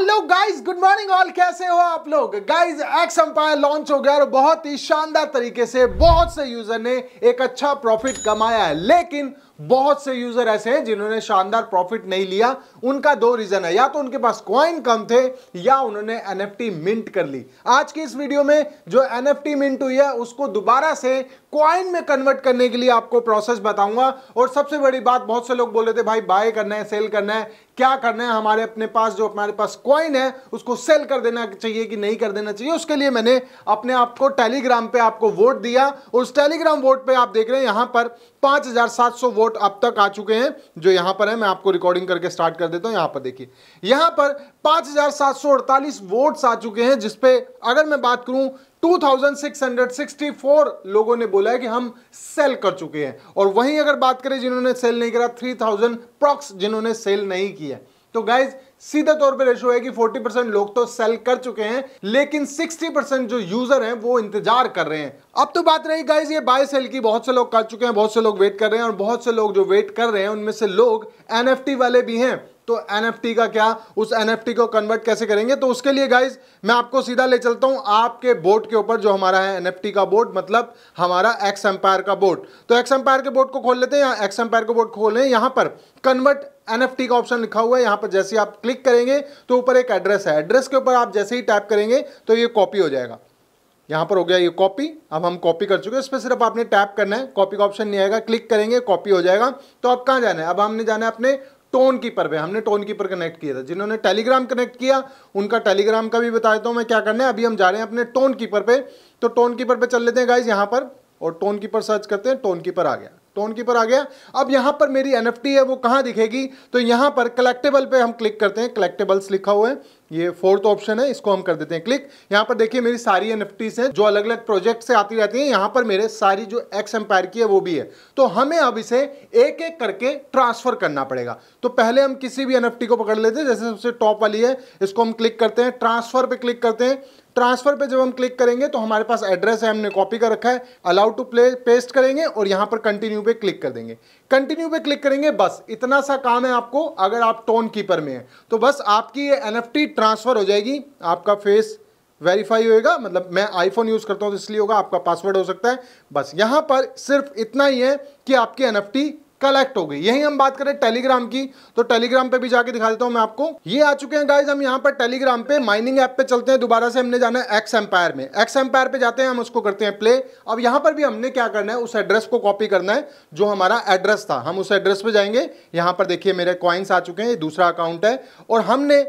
hello guys good morning all कैसे हो आप लोग गाइस एक्स एम्पायर लॉन्च हो गया और बहुत ही शानदार तरीके से बहुत से यूजर ने एक अच्छा प्रॉफिट कमाया है लेकिन बहुत से यूजर ऐसे हैं जिन्होंने शानदार प्रॉफिट नहीं लिया उनका दो रीजन है या तो उनके पास क्वाइन कम थे या उन्होंने एनएफटी मिंट कर ली आज की इस वीडियो में जो एनएफटी मिंट हुई है उसको दोबारा से क्वाइन में कन्वर्ट करने के लिए आपको प्रोसेस बताऊंगा और सबसे बड़ी बात बहुत से लोग बोल रहे थे भाई बाय करना है सेल करना है क्या करना है हमारे अपने पास जो हमारे पास कॉइन है उसको सेल कर देना चाहिए कि नहीं कर देना चाहिए उसके लिए मैंने अपने आप को टेलीग्राम पे आपको वोट दिया और उस टेलीग्राम वोट पे आप देख रहे हैं यहां पर 5700 वोट अब तक आ चुके हैं जो यहां पर है मैं आपको रिकॉर्डिंग करके स्टार्ट कर देता हूं यहां पर देखिए यहां पर पांच वोट्स आ चुके हैं जिसपे अगर मैं बात करूं 2664 लोगों ने बोला है कि हम सेल कर चुके हैं और वहीं अगर बात करें जिन्होंने सेल नहीं करा 3000 थाउजेंड प्रॉक्स जिन्होंने सेल नहीं किया तो गाइज सीधे तौर पे रेशो है कि 40 परसेंट लोग तो सेल कर चुके हैं लेकिन 60 परसेंट जो यूजर हैं वो इंतजार कर रहे हैं अब तो बात रही गाइज ये बाय सेल की बहुत से लोग कर चुके हैं बहुत से लोग वेट कर रहे हैं और बहुत से लोग जो वेट कर रहे हैं उनमें से लोग एनएफटी वाले भी हैं तो एन का क्या उस एन को कन्वर्ट कैसे करेंगे तो उसके लिए गाइज मैं आपको सीधा ले चलता हूं आपके बोर्ड के ऊपर जो हमारा है एन का बोर्ड मतलब हमारा एक्स एम्पायर का बोर्ड तो एक्स एम्पायर के बोर्ड को खोल लेते हैं या एक्स एम्पायर का बोर्ड खोल लें यहाँ पर कन्वर्ट एनएफटी का ऑप्शन लिखा हुआ है यहाँ पर जैसे आप क्लिक करेंगे तो ऊपर एक एड्रेस है एड्रेस के ऊपर आप जैसे ही टाइप करेंगे तो ये कॉपी हो जाएगा यहां पर हो गया ये कॉपी अब हम कॉपी कर चुके हैं इस पर सिर्फ आपने टैप करना है कॉपी का ऑप्शन नहीं आएगा क्लिक करेंगे कॉपी हो जाएगा तो अब कहां जाना है अब हमने जाना है अपने टोन कीपर पे हमने टोन कीपर कनेक्ट किया था जिन्होंने टेलीग्राम कनेक्ट किया उनका टेलीग्राम का भी बता देता हूँ मैं क्या करना है अभी हम जा रहे हैं अपने टोन कीपर पे तो टोन कीपर पे चल लेते हैं गाइज यहाँ पर और टोन कीपर सर्च करते हैं टोन कीपर आ गया टोन कीपर आ गया अब यहाँ पर मेरी एन है वो कहाँ दिखेगी तो यहाँ पर कलेक्टेबल पर हम क्लिक करते हैं कलेक्टेबल्स लिखा हुआ है ये फोर्थ ऑप्शन है इसको हम कर देते हैं क्लिक यहाँ पर देखिए मेरी सारी एन हैं जो अलग अलग प्रोजेक्ट से आती रहती हैं यहाँ पर मेरे सारी जो एक्स एम्पायर की है वो भी है तो हमें अब इसे एक एक करके ट्रांसफर करना पड़ेगा तो पहले हम किसी भी एन को पकड़ लेते हैं जैसे सबसे टॉप वाली है इसको हम क्लिक करते हैं ट्रांसफर पर क्लिक करते हैं ट्रांसफ़र पे जब हम क्लिक करेंगे तो हमारे पास एड्रेस है हमने कॉपी कर रखा है अलाउ टू प्ले पेस्ट करेंगे और यहाँ पर कंटिन्यू पे क्लिक कर देंगे कंटिन्यू पे क्लिक करेंगे बस इतना सा काम है आपको अगर आप टोन कीपर में हैं तो बस आपकी ये एन ट्रांसफ़र हो जाएगी आपका फेस वेरीफाई होएगा मतलब मैं आईफोन यूज़ करता हूँ तो इसलिए होगा आपका पासवर्ड हो सकता है बस यहाँ पर सिर्फ इतना ही है कि आपकी एन कलेक्ट हो गई यही हम बात करें टेलीग्राम की तो टेलीग्राम पे भी जाके दिखा देता हूं मैं आपको ये आ चुके हैं गाइज हम यहाँ पर टेलीग्राम पे माइनिंग ऐप पे चलते हैं दोबारा से हमने जाना है एक्स एम्पायर में एक्स एम्पायर पे जाते हैं हम उसको करते हैं प्ले अब यहां पर भी हमने क्या करना है उस एड्रेस को कॉपी करना है जो हमारा एड्रेस था हम उस एड्रेस पे जाएंगे यहां पर देखिए मेरे कॉइन्स आ चुके हैं ये दूसरा अकाउंट है और हमने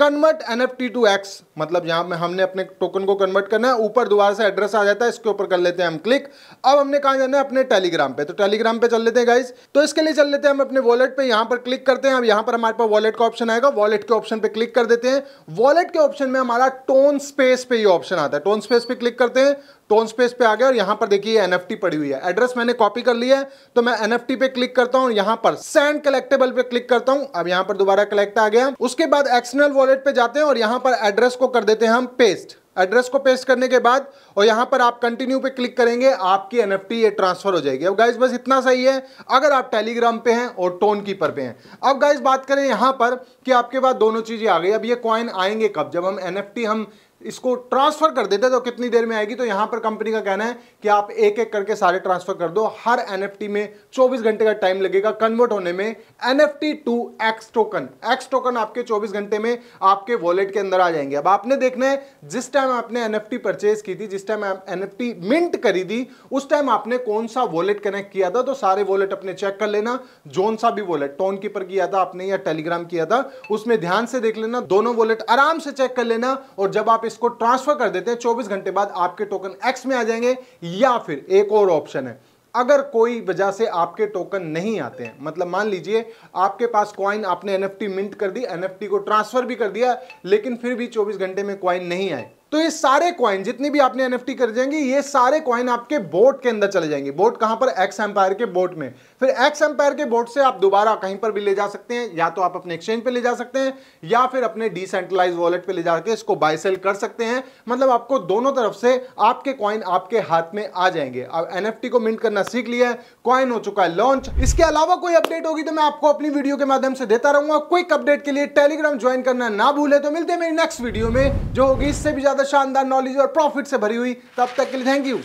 convert N F T to X मतलब यहां में हमने अपने टोकन को कन्वर्ट करना है ऊपर दोबारा से एड्रेस आ जाता है इसके ऊपर कर लेते हैं हम क्लिक अब हमने कहा जाना है अपने टेलीग्राम पे तो टेलीग्राम पे चल लेते हैं गाइज तो इसके लिए चल लेते हैं हम अपने वॉलेट पे यहां पर क्लिक करते हैं अब यहां पर हमारे पास वॉलेट का ऑप्शन आएगा वॉलेट के ऑप्शन पे क्लिक कर देते हैं वॉलेट के ऑप्शन में हमारा टोन स्पेस पे ये ऑप्शन आता है टोन स्पेस पे क्लिक करते हैं टोन स्पेस पे आ गया और यहां पर देखिए एन एफ पड़ी हुई है एड्रेस मैंने कॉपी कर लिया है तो मैं एन एफ पे क्लिक करता हूँ यहाँ पर सेंड कलेक्टेबल पे क्लिक करता हूँ अब यहाँ पर दोबारा कलेक्ट आ गया उसके बाद एक्सटर्नल वॉलेट पे जाते हैं और यहाँ पर एड्रेस को कर देते हैं हम पेस्ट एड्रेस को पेस्ट करने के बाद और यहां पर आप कंटिन्यू पे क्लिक करेंगे आपकी एन ये ट्रांसफर हो जाएगी अब गाइज बस इतना सही है अगर आप टेलीग्राम पे हैं और टोन कीपर पे हैं अब गाइज बात करें यहां पर कि आपके पास दोनों चीज़ें आ गई अब ये कॉइन आएंगे कब जब हम एन हम इसको ट्रांसफ़र कर देते तो कितनी देर में आएगी तो यहां पर कंपनी का कहना है कि आप एक एक करके सारे ट्रांसफ़र कर दो हर एन में 24 घंटे का टाइम लगेगा कन्वर्ट होने में N to X token X token आपके 24 घंटे में आपके वॉलेट के अंदर आ जाएंगे अब आपने देखना है जिस टाइम आपने एन परचेज की थी जिस टाइम एन एफ मिंट करी थी उस टाइम आपने कौन सा वॉलेट कनेक्ट किया था तो सारे वॉलेट अपने चेक कर लेना जोन सा भी वॉलेट टोन कीपर किया था आपने या टेलीग्राम किया था उसमें ध्यान से देख लेना दोनों वॉलेट आराम से चेक कर लेना और जब आप इसको ट्रांसफर कर देते हैं 24 घंटे बाद आपके टोकन एक्स में आ जाएंगे या फिर एक और ऑप्शन है अगर कोई वजह से आपके टोकन नहीं आते हैं मतलब मान लीजिए आपके पास क्वाइन आपने एनएफटी मिंट कर दी एनएफटी को ट्रांसफर भी कर दिया लेकिन फिर भी 24 घंटे में क्वाइन नहीं आए तो ये सारे कॉइन जितनी भी आपने एनएफटी कर जाएंगे ये सारे कॉइन आपके बोट के अंदर चले जाएंगे बोट कहां पर एक्स एम्पायर के बोट में फिर एक्स एम्पायर के बोट से आप दोबारा कहीं पर भी ले जा सकते हैं या तो आप अपने एक्सचेंज पे ले जा सकते हैं या फिर अपने डिसेंट्रलाइज वॉलेट पे ले जाकर इसको बाय सेल कर सकते हैं मतलब आपको दोनों तरफ से आपके कॉइन आपके हाथ में आ जाएंगे अब एनएफटी को मिंट करना सीख लिया है कॉइन हो चुका है लॉन्च इसके अलावा कोई अपडेट होगी तो मैं आपको अपनी वीडियो के माध्यम से देता रहूंगा क्विक अपडेट के लिए टेलीग्राम ज्वाइन करना ना भूले तो मिलते हैं मेरी नेक्स्ट वीडियो में जो होगी इससे भी ज्यादा शानदार नॉलेज और प्रॉफिट से भरी हुई तब तक के लिए thank you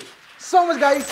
so much guys